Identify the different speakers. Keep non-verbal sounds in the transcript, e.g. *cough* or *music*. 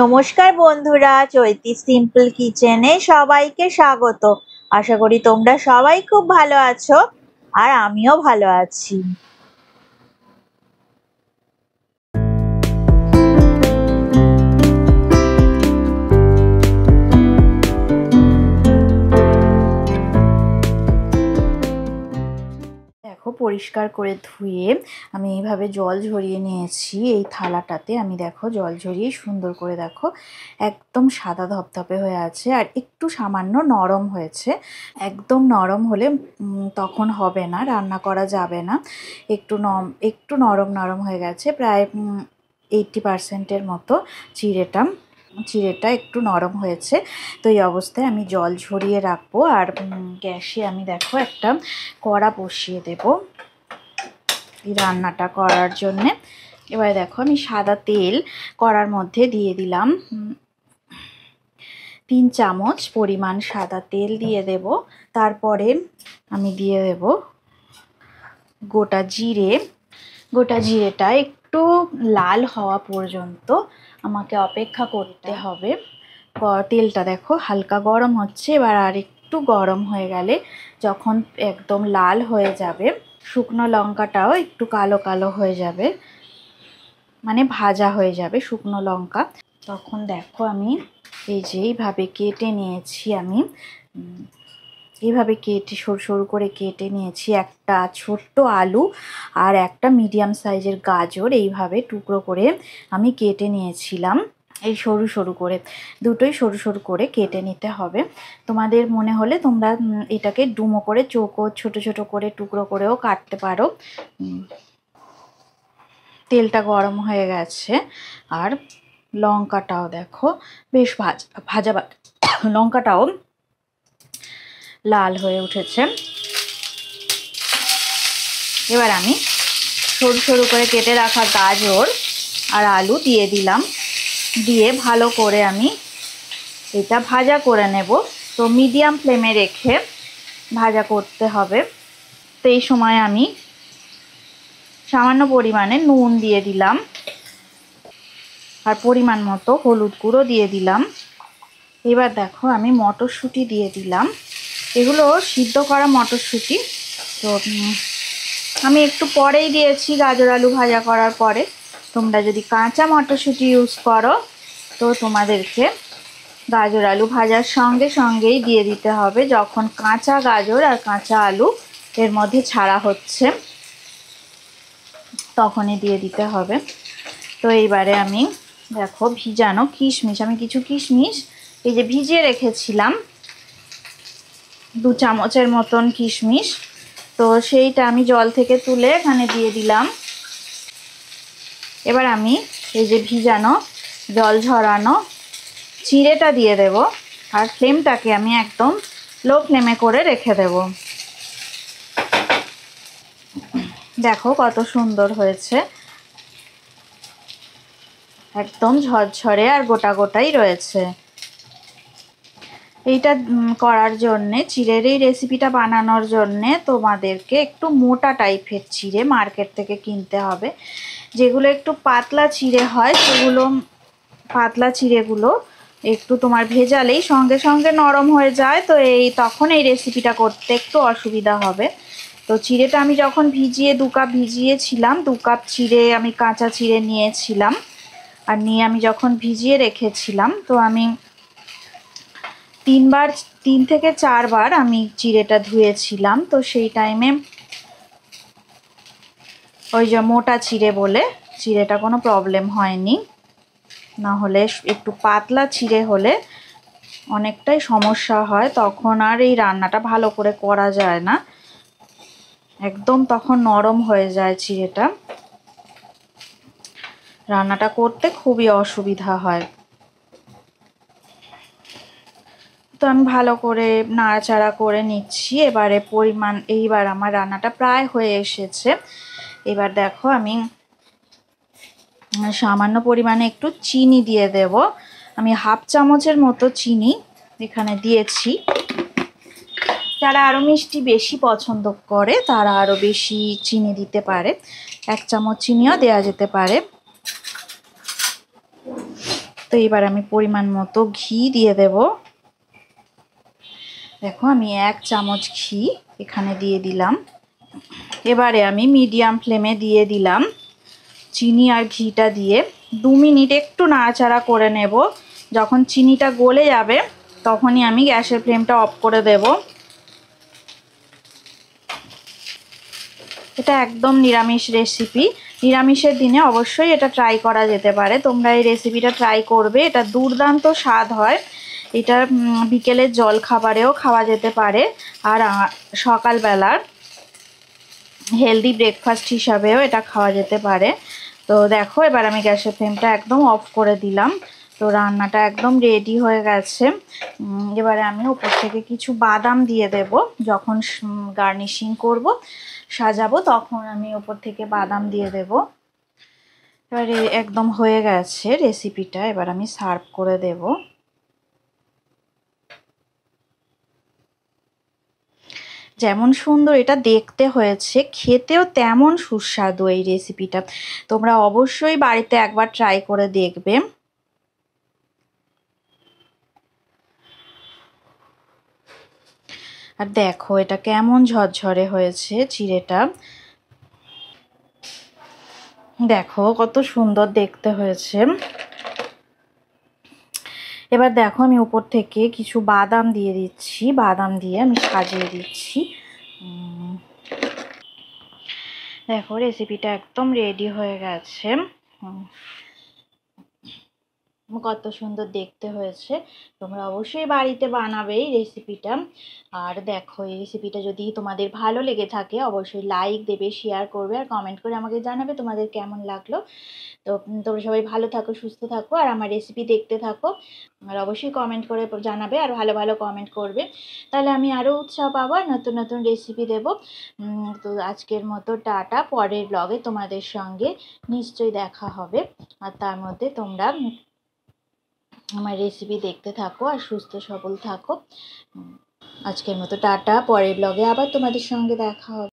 Speaker 1: নমস্কার বন্ধুরা চৈতি সিম্পল কিচেনে সবাইকে স্বাগত আশা করি তোমরা সবাই খুব ভালো আছো আর আমিও ভালো আছি দেখো পরিষ্কার করে ধুয়ে আমি এইভাবে জল ঝরিয়ে নিয়েছি এই থালাটাতে আমি দেখো জল ঝরিয়ে সুন্দর করে দেখো একদম সাদা ধপধপে হয়ে আছে আর একটু সামান্য নরম হয়েছে একদম নরম হলে তখন হবে না রান্না করা যাবে না একটু নম একটু নরম নরম হয়ে গেছে প্রায় এইট্টি পার্সেন্টের মতো চিড়েটা চিড়েটা একটু নরম হয়েছে তো এই অবস্থায় আমি জল ঝরিয়ে রাখবো আর গ্যাসে আমি দেখো একটা কড়া বসিয়ে দেব এই রান্নাটা করার জন্যে এবারে দেখো আমি সাদা তেল কড়ার মধ্যে দিয়ে দিলাম তিন চামচ পরিমাণ সাদা তেল দিয়ে দেব তারপরে আমি দিয়ে দেব গোটা জিরে গোটা জিরেটা একটু লাল হওয়া পর্যন্ত আমাকে অপেক্ষা করতে হবে তেলটা দেখো হালকা গরম হচ্ছে এবার আর একটু গরম হয়ে গেলে যখন একদম লাল হয়ে যাবে শুকনো লঙ্কাটাও একটু কালো কালো হয়ে যাবে মানে ভাজা হয়ে যাবে শুকনো লঙ্কা তখন দেখো আমি এই যে এইভাবে কেটে নিয়েছি আমি এভাবে কেটে সরু সরু করে কেটে নিয়েছি একটা ছোট্ট আলু আর একটা মিডিয়াম সাইজের গাজর এইভাবে টুকরো করে আমি কেটে নিয়েছিলাম এই সরু সরু করে দুটোই সরু সরু করে কেটে নিতে হবে তোমাদের মনে হলে তোমরা এটাকে ডুমো করে চোখো ছোট ছোট করে টুকরো করেও কাটতে পারো তেলটা গরম হয়ে গেছে আর লঙ্কাটাও দেখো বেশ ভাজা ভাজা *coughs* লঙ্কাটাও লাল হয়ে উঠেছে এবার আমি সরু সরু করে কেটে রাখা গাজর আর আলু দিয়ে দিলাম দিয়ে ভালো করে আমি এটা ভাজা করে নেব তো মিডিয়াম ফ্লেমে রেখে ভাজা করতে হবে তো এই সময় আমি সামান্য পরিমাণে নুন দিয়ে দিলাম আর পরিমাণ মতো হলুদ গুঁড়ো দিয়ে দিলাম এবার দেখো আমি মটরশুঁটি দিয়ে দিলাম এগুলো সিদ্ধ করা মটরশুঁটি তো আমি একটু পরেই দিয়েছি গাজর আলু ভাজা করার পরে তোমরা যদি কাঁচা মটরশুঁটি ইউজ করো তো তোমাদেরকে গাজর আলু ভাজার সঙ্গে সঙ্গেই দিয়ে দিতে হবে যখন কাঁচা গাজর আর কাঁচা আলু এর মধ্যে ছাড়া হচ্ছে তখনই দিয়ে দিতে হবে তো এইবারে আমি দেখো ভিজানো কিশমিশ আমি কিছু কিশমিশ এই যে ভিজিয়ে রেখেছিলাম দু চামচের মতন কিশমিশ তো সেইটা আমি জল থেকে তুলে এখানে দিয়ে দিলাম এবার আমি এই যে ভিজানো জল ঝরানো চিড়েটা দিয়ে দেব আর ফ্লেমটাকে আমি একদম লো ফ্লেমে করে রেখে দেব দেখো কত সুন্দর হয়েছে একদম ঝরঝরে আর গোটা গোটাই রয়েছে এইটা করার জন্যে চিড়ের এই রেসিপিটা বানানোর জন্যে তোমাদেরকে একটু মোটা টাইপের চিড়ে মার্কেট থেকে কিনতে হবে যেগুলো একটু পাতলা চিড়ে হয় সেগুলো পাতলা চিড়েগুলো একটু তোমার ভেজালেই সঙ্গে সঙ্গে নরম হয়ে যায় তো এই তখন এই রেসিপিটা করতে একটু অসুবিধা হবে তো চিড়েটা আমি যখন ভিজিয়ে দু কাপ ভিজিয়েছিলাম দু কাপ চিড়ে আমি কাঁচা চিড়ে নিয়েছিলাম আর নিয়ে আমি যখন ভিজিয়ে রেখেছিলাম তো আমি তিনবার তিন থেকে চারবার আমি জিরেটা ধুয়েছিলাম তো সেই টাইমে ওই যে মোটা চিড়ে বলে চিড়েটা কোনো প্রবলেম হয়নি না হলে একটু পাতলা চিড়ে হলে অনেকটাই সমস্যা হয় তখন আর এই রান্নাটা ভালো করে করা যায় না একদম তখন নরম হয়ে যায় চিড়েটা রান্নাটা করতে খুবই অসুবিধা হয় তো আমি ভালো করে নাড়াচাড়া করে নিচ্ছি এবারে পরিমাণ এইবার আমার রান্নাটা প্রায় হয়ে এসেছে এবার দেখো আমি সামান্য পরিমাণে একটু চিনি দিয়ে দেব আমি হাফ চামচের মতো চিনি এখানে দিয়েছি যারা আরও মিষ্টি বেশি পছন্দ করে তারা আরও বেশি চিনি দিতে পারে এক চামচ চিনিও দেওয়া যেতে পারে তো এবার আমি পরিমাণ মতো ঘি দিয়ে দেবো দেখো আমি এক চামচ ঘি এখানে দিয়ে দিলাম এবারে আমি মিডিয়াম ফ্লেমে দিয়ে দিলাম চিনি আর ঘিটা দিয়ে দু মিনিট একটু নাড়াচাড়া করে নেব যখন চিনিটা গলে যাবে তখনই আমি গ্যাসের ফ্লেমটা অফ করে দেব এটা একদম নিরামিষ রেসিপি নিরামিষের দিনে অবশ্যই এটা ট্রাই করা যেতে পারে তোমরা এই রেসিপিটা ট্রাই করবে এটা দুর্দান্ত স্বাদ হয় এটা বিকেলে জল খাবারেও খাওয়া যেতে পারে আর সকালবেলার হেলদি ব্রেকফাস্ট হিসাবেও এটা খাওয়া যেতে পারে তো দেখো এবার আমি গ্যাসের ফ্লেমটা একদম অফ করে দিলাম তো রান্নাটা একদম রেডি হয়ে গেছে এবারে আমি ওপর থেকে কিছু বাদাম দিয়ে দেব যখন গার্নিশিং করব সাজাবো তখন আমি ওপর থেকে বাদাম দিয়ে দেব এবারে একদম হয়ে গেছে রেসিপিটা এবার আমি সার্ভ করে দেবো যেমন সুন্দর এটা দেখতে হয়েছে খেতেও তেমন সুস্বাদু এই রেসিপিটা তোমরা অবশ্যই বাড়িতে একবার ট্রাই করে দেখবে আর দেখো এটা কেমন ঝরঝরে হয়েছে চিড়েটা দেখো কত সুন্দর দেখতে হয়েছে এবার দেখো আমি উপর থেকে কিছু বাদাম দিয়ে দিচ্ছি বাদাম দিয়ে আমি সাজিয়ে দিচ্ছি দেখো রেসিপিটা একদম রেডি হয়ে গেছে কত সুন্দর দেখতে হয়েছে তোমরা অবশ্যই বাড়িতে বানাবে এই রেসিপিটা আর দেখো এই রেসিপিটা যদি তোমাদের ভালো লেগে থাকে অবশ্যই লাইক দেবে শেয়ার করবে আর কমেন্ট করে আমাকে জানাবে তোমাদের কেমন লাগলো তো তোমরা সবাই ভালো থাকো সুস্থ থাকো আর আমার রেসিপি দেখতে থাকো আর অবশ্যই কমেন্ট করে জানাবে আর ভালো ভালো কমেন্ট করবে তাহলে আমি আরও উৎসাহ পাবো আর নতুন নতুন রেসিপি দেব তো আজকের মতো টাটা পরের ব্লগে তোমাদের সঙ্গে নিশ্চয়ই দেখা হবে আর তার মধ্যে তোমরা আমার রেসিপি দেখতে থাকো আর সুস্থ সবল থাকো আজকের মতো টাটা পরের ব্লগে আবার তোমাদের সঙ্গে দেখা হবে